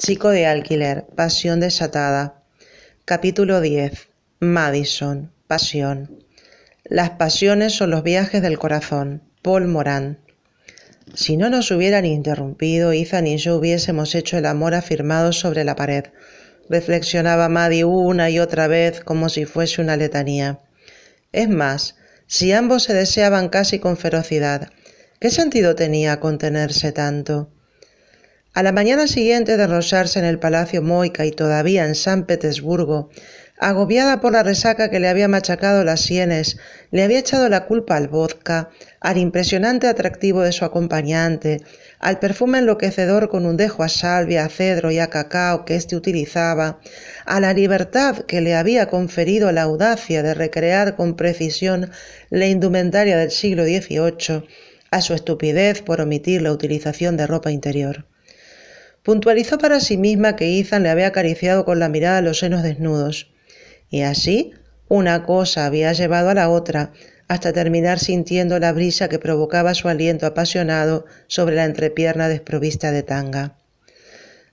Chico de alquiler, pasión desatada. Capítulo 10. Madison, pasión. Las pasiones son los viajes del corazón. Paul Moran. Si no nos hubieran interrumpido, Ethan y yo hubiésemos hecho el amor afirmado sobre la pared. Reflexionaba Maddy una y otra vez como si fuese una letanía. Es más, si ambos se deseaban casi con ferocidad, ¿qué sentido tenía contenerse tanto? A la mañana siguiente de rozarse en el Palacio Moica y todavía en San Petersburgo, agobiada por la resaca que le había machacado las sienes, le había echado la culpa al vodka, al impresionante atractivo de su acompañante, al perfume enloquecedor con un dejo a salvia, a cedro y a cacao que éste utilizaba, a la libertad que le había conferido la audacia de recrear con precisión la indumentaria del siglo XVIII, a su estupidez por omitir la utilización de ropa interior puntualizó para sí misma que Ethan le había acariciado con la mirada los senos desnudos. Y así, una cosa había llevado a la otra, hasta terminar sintiendo la brisa que provocaba su aliento apasionado sobre la entrepierna desprovista de tanga.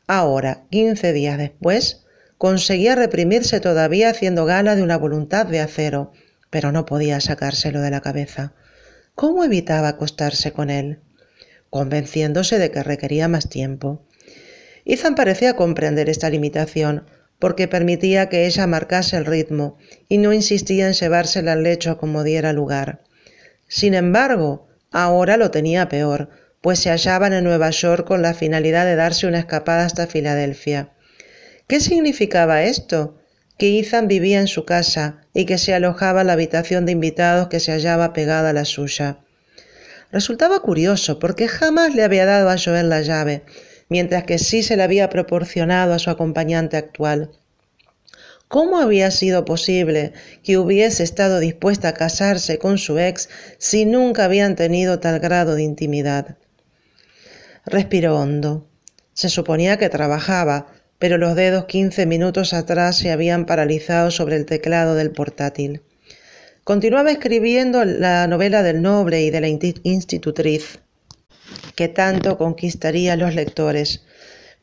Ahora, quince días después, conseguía reprimirse todavía haciendo gala de una voluntad de acero, pero no podía sacárselo de la cabeza. ¿Cómo evitaba acostarse con él? Convenciéndose de que requería más tiempo. Ethan parecía comprender esta limitación, porque permitía que ella marcase el ritmo y no insistía en llevársela al lecho como diera lugar. Sin embargo, ahora lo tenía peor, pues se hallaban en Nueva York con la finalidad de darse una escapada hasta Filadelfia. ¿Qué significaba esto? Que Ethan vivía en su casa y que se alojaba en la habitación de invitados que se hallaba pegada a la suya. Resultaba curioso porque jamás le había dado a Joel la llave, mientras que sí se le había proporcionado a su acompañante actual. ¿Cómo había sido posible que hubiese estado dispuesta a casarse con su ex si nunca habían tenido tal grado de intimidad? Respiró hondo. Se suponía que trabajaba, pero los dedos quince minutos atrás se habían paralizado sobre el teclado del portátil. Continuaba escribiendo la novela del noble y de la institutriz que tanto conquistaría a los lectores.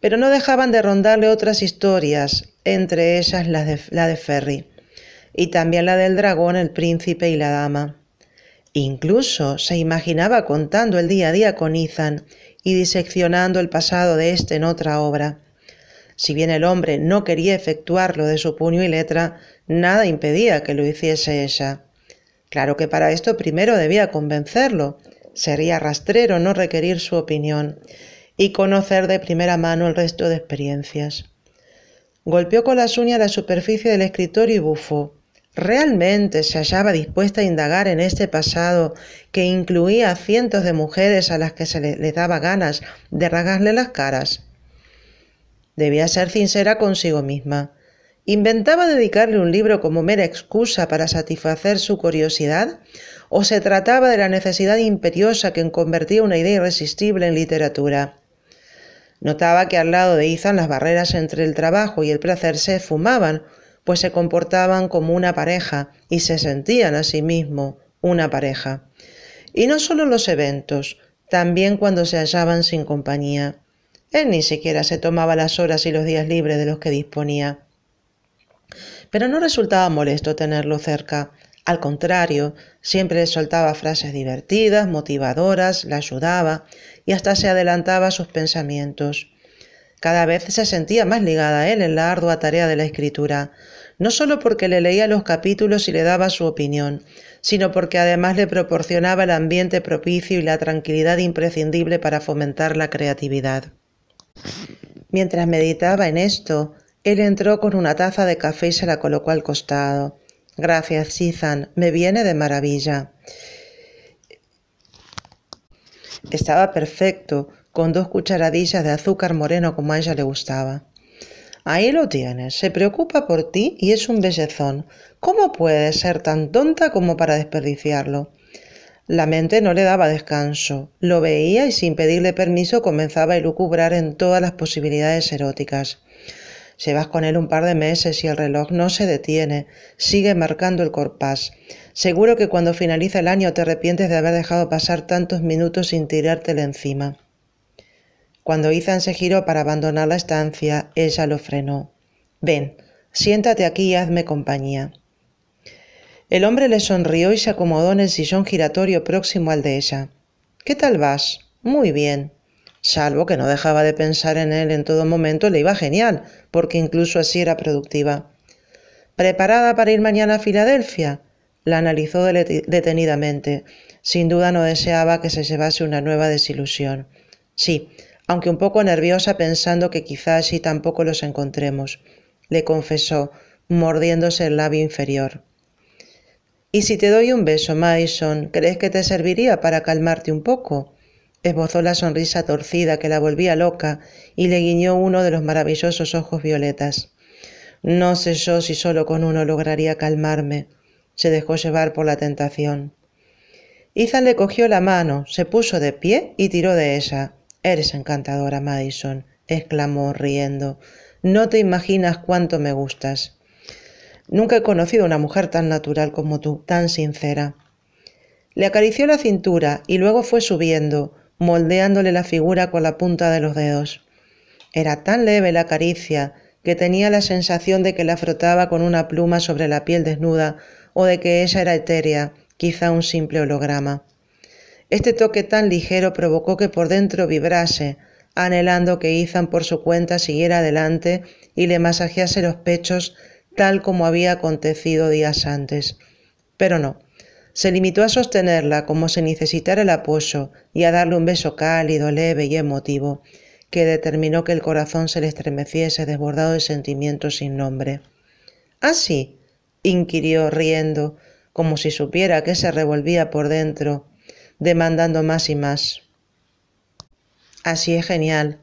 Pero no dejaban de rondarle otras historias, entre ellas la de, la de Ferry, y también la del dragón, el príncipe y la dama. Incluso se imaginaba contando el día a día con Ethan y diseccionando el pasado de éste en otra obra. Si bien el hombre no quería efectuarlo de su puño y letra, nada impedía que lo hiciese ella. Claro que para esto primero debía convencerlo, sería rastrero no requerir su opinión y conocer de primera mano el resto de experiencias. Golpeó con las uñas la superficie del escritorio y bufó. ¿Realmente se hallaba dispuesta a indagar en este pasado que incluía a cientos de mujeres a las que se le, daba ganas de rasgarle las caras? Debía ser sincera consigo misma. ¿Inventaba dedicarle un libro como mera excusa para satisfacer su curiosidad? ¿O se trataba de la necesidad imperiosa que convertía una idea irresistible en literatura? Notaba que al lado de izan las barreras entre el trabajo y el placer se fumaban, pues se comportaban como una pareja y se sentían a sí mismo una pareja. Y no solo los eventos, también cuando se hallaban sin compañía. Él ni siquiera se tomaba las horas y los días libres de los que disponía. Pero no resultaba molesto tenerlo cerca. Al contrario, siempre le soltaba frases divertidas, motivadoras, le ayudaba y hasta se adelantaba a sus pensamientos. Cada vez se sentía más ligada a él en la ardua tarea de la escritura, no solo porque le leía los capítulos y le daba su opinión, sino porque además le proporcionaba el ambiente propicio y la tranquilidad imprescindible para fomentar la creatividad. Mientras meditaba en esto, él entró con una taza de café y se la colocó al costado. Gracias, Ethan. Me viene de maravilla. Estaba perfecto, con dos cucharadillas de azúcar moreno como a ella le gustaba. Ahí lo tienes, se preocupa por ti y es un bellezón. ¿Cómo puedes ser tan tonta como para desperdiciarlo? La mente no le daba descanso, lo veía y sin pedirle permiso comenzaba a lucubrar en todas las posibilidades eróticas. Llevas con él un par de meses y el reloj no se detiene, sigue marcando el corpás. Seguro que cuando finaliza el año te arrepientes de haber dejado pasar tantos minutos sin tirártela encima. Cuando Ethan se giró para abandonar la estancia, ella lo frenó. Ven, siéntate aquí y hazme compañía. El hombre le sonrió y se acomodó en el sillón giratorio próximo al de ella. ¿Qué tal vas? Muy bien salvo que no dejaba de pensar en él en todo momento, le iba genial, porque incluso así era productiva. ¿Preparada para ir mañana a Filadelfia? La analizó detenidamente. Sin duda no deseaba que se llevase una nueva desilusión. Sí, aunque un poco nerviosa pensando que quizás así tampoco los encontremos, le confesó, mordiéndose el labio inferior. ¿Y si te doy un beso, Mason, crees que te serviría para calmarte un poco? Esbozó la sonrisa torcida que la volvía loca y le guiñó uno de los maravillosos ojos violetas. No sé yo si solo con uno lograría calmarme. Se dejó llevar por la tentación. Izan le cogió la mano, se puso de pie y tiró de ella. Eres encantadora, Madison, exclamó riendo. No te imaginas cuánto me gustas. Nunca he conocido una mujer tan natural como tú, tan sincera. Le acarició la cintura y luego fue subiendo, moldeándole la figura con la punta de los dedos. Era tan leve la caricia que tenía la sensación de que la frotaba con una pluma sobre la piel desnuda o de que ella era etérea, quizá un simple holograma. Este toque tan ligero provocó que por dentro vibrase, anhelando que Izan por su cuenta siguiera adelante y le masajease los pechos tal como había acontecido días antes. Pero no, se limitó a sostenerla como si necesitara el apoyo y a darle un beso cálido, leve y emotivo, que determinó que el corazón se le estremeciese desbordado de sentimientos sin nombre. ¿Así? inquirió riendo, como si supiera que se revolvía por dentro, demandando más y más. Así es genial.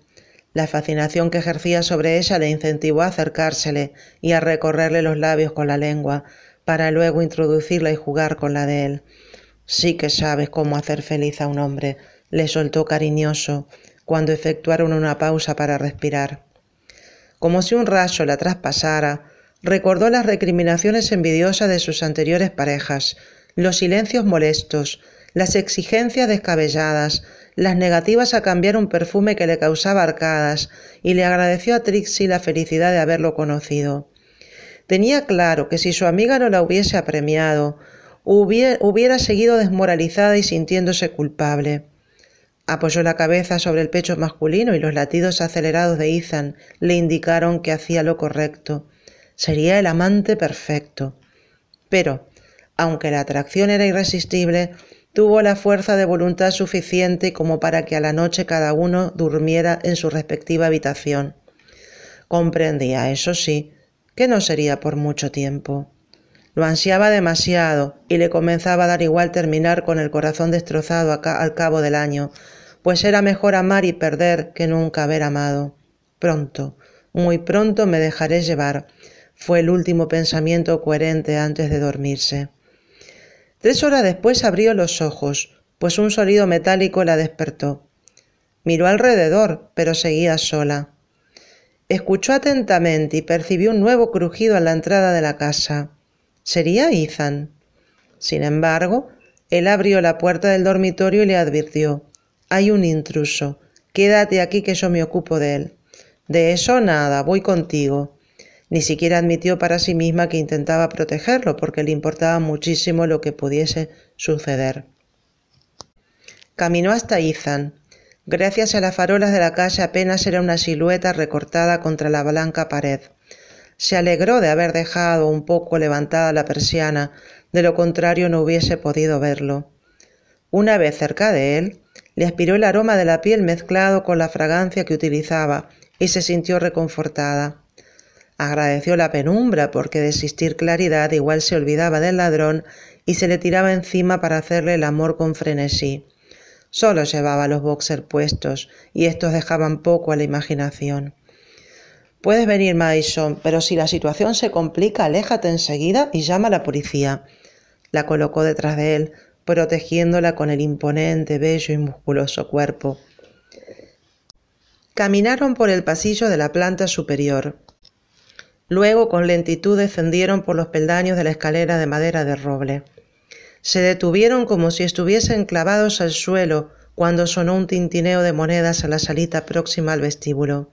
La fascinación que ejercía sobre ella le incentivó a acercársele y a recorrerle los labios con la lengua, para luego introducirla y jugar con la de él. Sí que sabes cómo hacer feliz a un hombre, le soltó cariñoso, cuando efectuaron una pausa para respirar. Como si un rayo la traspasara, recordó las recriminaciones envidiosas de sus anteriores parejas, los silencios molestos, las exigencias descabelladas, las negativas a cambiar un perfume que le causaba arcadas, y le agradeció a Trixie la felicidad de haberlo conocido. Tenía claro que si su amiga no la hubiese apremiado, hubiera, seguido desmoralizada y sintiéndose culpable. Apoyó la cabeza sobre el pecho masculino y los latidos acelerados de Ethan le indicaron que hacía lo correcto. Sería el amante perfecto. Pero, aunque la atracción era irresistible, tuvo la fuerza de voluntad suficiente como para que a la noche cada uno durmiera en su respectiva habitación. Comprendía, eso sí, que no sería por mucho tiempo. Lo ansiaba demasiado y le comenzaba a dar igual terminar con el corazón destrozado al cabo del año, pues era mejor amar y perder que nunca haber amado. Pronto, muy pronto me dejaré llevar, fue el último pensamiento coherente antes de dormirse. Tres horas después abrió los ojos, pues un sonido metálico la despertó. Miró alrededor, pero seguía sola. Escuchó atentamente y percibió un nuevo crujido a la entrada de la casa. Sería Ethan. Sin embargo, él abrió la puerta del dormitorio y le advirtió, hay un intruso, quédate aquí que yo me ocupo de él. De eso nada, voy contigo. Ni siquiera admitió para sí misma que intentaba protegerlo porque le importaba muchísimo lo que pudiese suceder. Caminó hasta Ethan, Gracias a las farolas de la calle apenas era una silueta recortada contra la blanca pared. Se alegró de haber dejado un poco levantada la persiana, de lo contrario no hubiese podido verlo. Una vez cerca de él, le aspiró el aroma de la piel mezclado con la fragancia que utilizaba y se sintió reconfortada. Agradeció la penumbra porque de existir claridad igual se olvidaba del ladrón y se le tiraba encima para hacerle el amor con frenesí. Solo llevaba los boxer puestos y estos dejaban poco a la imaginación. Puedes venir, Madison, pero si la situación se complica, aléjate enseguida y llama a la policía. La colocó detrás de él, protegiéndola con el imponente, bello y musculoso cuerpo. Caminaron por el pasillo de la planta superior. Luego, con lentitud, descendieron por los peldaños de la escalera de madera de roble. Se detuvieron como si estuviesen clavados al suelo cuando sonó un tintineo de monedas a la salita próxima al vestíbulo.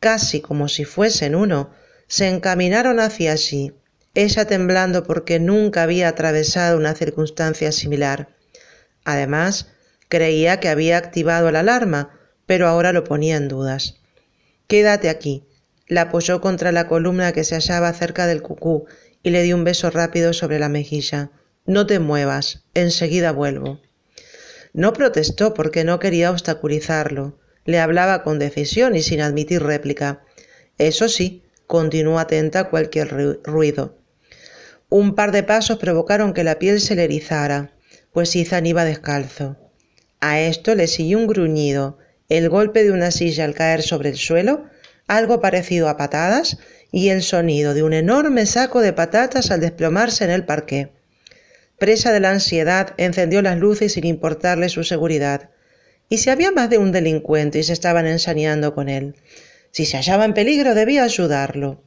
Casi como si fuesen uno, se encaminaron hacia allí, ella temblando porque nunca había atravesado una circunstancia similar. Además, creía que había activado la alarma, pero ahora lo ponía en dudas. Quédate aquí. La apoyó contra la columna que se hallaba cerca del cucú y le dio un beso rápido sobre la mejilla. No te muevas, enseguida vuelvo. No protestó porque no quería obstaculizarlo. Le hablaba con decisión y sin admitir réplica. Eso sí, continuó atenta a cualquier ruido. Un par de pasos provocaron que la piel se le erizara, pues Izan iba descalzo. A esto le siguió un gruñido, el golpe de una silla al caer sobre el suelo, algo parecido a patadas, y el sonido de un enorme saco de patatas al desplomarse en el parqué presa de la ansiedad, encendió las luces sin importarle su seguridad. Y si había más de un delincuente y se estaban ensañando con él, si se hallaba en peligro debía ayudarlo.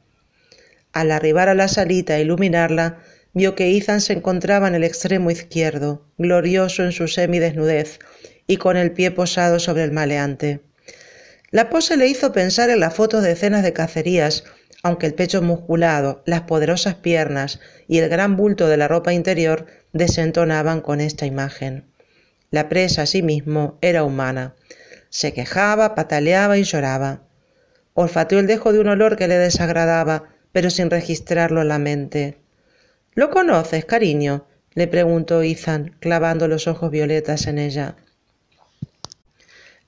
Al arribar a la salita e iluminarla, vio que Ethan se encontraba en el extremo izquierdo, glorioso en su semidesnudez y con el pie posado sobre el maleante. La pose le hizo pensar en las fotos de escenas de cacerías aunque el pecho musculado, las poderosas piernas y el gran bulto de la ropa interior desentonaban con esta imagen. La presa a sí era humana. Se quejaba, pataleaba y lloraba. Olfateó el dejo de un olor que le desagradaba, pero sin registrarlo en la mente. ¿Lo conoces, cariño? le preguntó Ethan, clavando los ojos violetas en ella.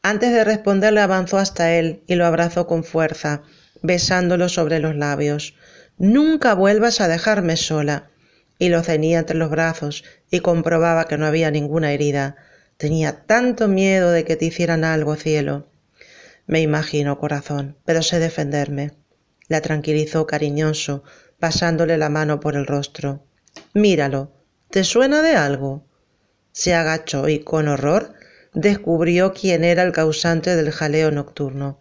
Antes de responderle avanzó hasta él y lo abrazó con fuerza, besándolo sobre los labios. Nunca vuelvas a dejarme sola. Y lo ceñía entre los brazos y comprobaba que no había ninguna herida. Tenía tanto miedo de que te hicieran algo, cielo. Me imagino, corazón, pero sé defenderme. La tranquilizó cariñoso, pasándole la mano por el rostro. Míralo. ¿Te suena de algo? Se agachó y, con horror, descubrió quién era el causante del jaleo nocturno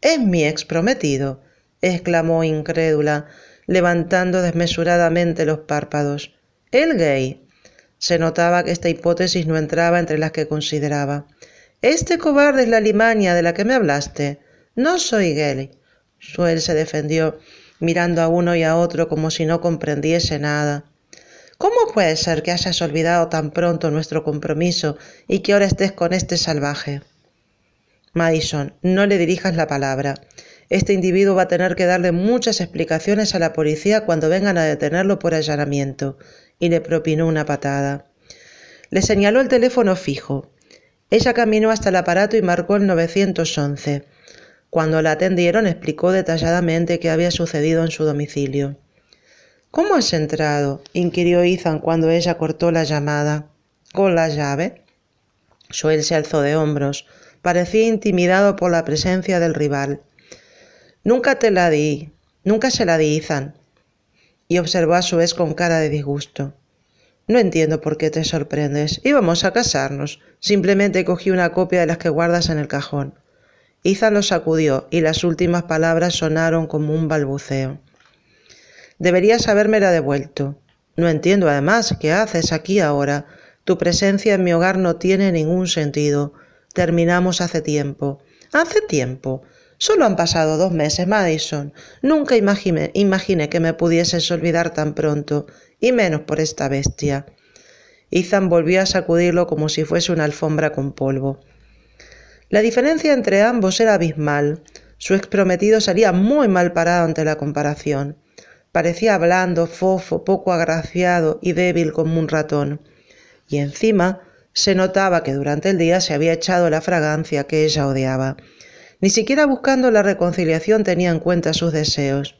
es mi ex prometido! exclamó incrédula, levantando desmesuradamente los párpados. El gay. Se notaba que esta hipótesis no entraba entre las que consideraba. Este cobarde es la limania de la que me hablaste. No soy gay. Suel se defendió, mirando a uno y a otro como si no comprendiese nada. ¿Cómo puede ser que hayas olvidado tan pronto nuestro compromiso y que ahora estés con este salvaje? Madison, no le dirijas la palabra. Este individuo va a tener que darle muchas explicaciones a la policía cuando vengan a detenerlo por allanamiento. Y le propinó una patada. Le señaló el teléfono fijo. Ella caminó hasta el aparato y marcó el 911. Cuando la atendieron explicó detalladamente qué había sucedido en su domicilio. ¿Cómo has entrado? inquirió Ethan cuando ella cortó la llamada. ¿Con la llave? Suel se alzó de hombros parecía intimidado por la presencia del rival. Nunca te la di, nunca se la di Izan». Y observó a su vez con cara de disgusto. No entiendo por qué te sorprendes. Íbamos a casarnos. Simplemente cogí una copia de las que guardas en el cajón. Izan lo sacudió y las últimas palabras sonaron como un balbuceo. Deberías habérmela devuelto. No entiendo además qué haces aquí ahora. Tu presencia en mi hogar no tiene ningún sentido. Terminamos hace tiempo. Hace tiempo. Solo han pasado dos meses, Madison. Nunca imaginé, que me pudieses olvidar tan pronto, y menos por esta bestia. Ethan volvió a sacudirlo como si fuese una alfombra con polvo. La diferencia entre ambos era abismal. Su exprometido salía muy mal parado ante la comparación. Parecía blando, fofo, poco agraciado y débil como un ratón. Y encima se notaba que durante el día se había echado la fragancia que ella odiaba. Ni siquiera buscando la reconciliación tenía en cuenta sus deseos.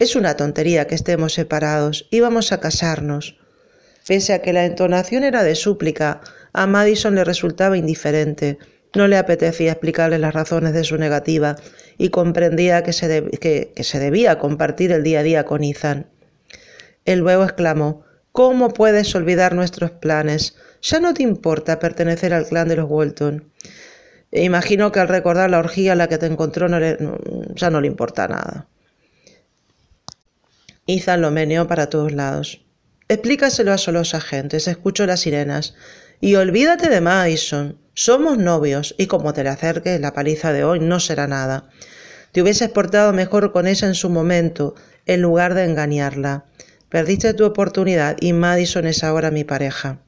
Es una tontería que estemos separados, íbamos a casarnos. Pese a que la entonación era de súplica, a Madison le resultaba indiferente. No le apetecía explicarle las razones de su negativa y comprendía que se, debía compartir el día a día con Ethan. El luego exclamó, ¿Cómo puedes olvidar nuestros planes? ya no te importa pertenecer al clan de los Walton. E imagino que al recordar la orgía a la que te encontró ya no le importa nada. Ethan lo meneó para todos lados. Explícaselo a solos agentes, escucho las sirenas. Y olvídate de Madison. Somos novios y como te le acerques, la paliza de hoy no será nada. Te hubieses portado mejor con ella en su momento, en lugar de engañarla. Perdiste tu oportunidad y Madison es ahora mi pareja.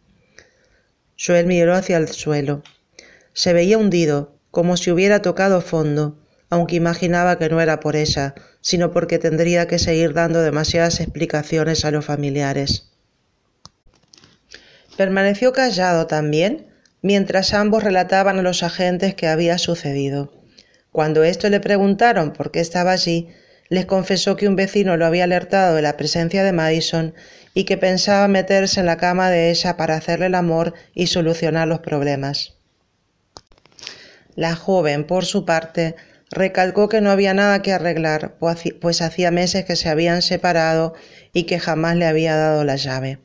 Joel miró hacia el suelo. Se veía hundido, como si hubiera tocado fondo, aunque imaginaba que no era por ella, sino porque tendría que seguir dando demasiadas explicaciones a los familiares. Permaneció callado también mientras ambos relataban a los agentes qué había sucedido. Cuando esto le preguntaron por qué estaba allí, les confesó que un vecino lo había alertado de la presencia de Madison y que pensaba meterse en la cama de ella para hacerle el amor y solucionar los problemas. La joven, por su parte, recalcó que no había nada que arreglar, pues, pues hacía meses que se habían separado y que jamás le había dado la llave.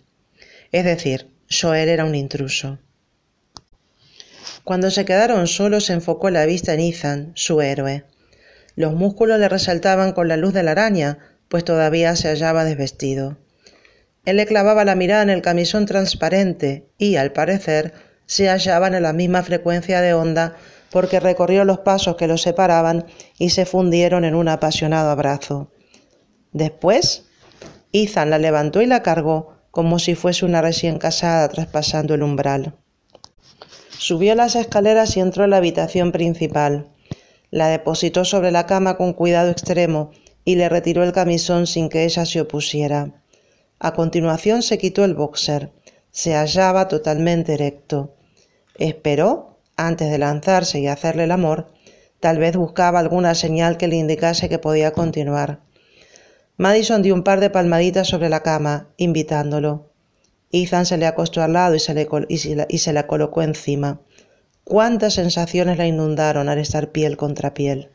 Es decir, Joel era un intruso. Cuando se quedaron solos, enfocó la vista en Ethan, su héroe. Los músculos le resaltaban con la luz de la araña, pues todavía se hallaba desvestido. Él le clavaba la mirada en el camisón transparente y, al parecer, se hallaban en la misma frecuencia de onda porque recorrió los pasos que los separaban y se fundieron en un apasionado abrazo. Después, Izan la levantó y la cargó como si fuese una recién casada traspasando el umbral. Subió las escaleras y entró en la habitación principal. La depositó sobre la cama con cuidado extremo y le retiró el camisón sin que ella se opusiera. A continuación se quitó el boxer. Se hallaba totalmente erecto. Esperó antes de lanzarse y hacerle el amor. Tal vez buscaba alguna señal que le indicase que podía continuar. Madison dio un par de palmaditas sobre la cama, invitándolo. Ethan se le acostó al lado y se la colocó encima. Cuántas sensaciones la inundaron al estar piel contra piel.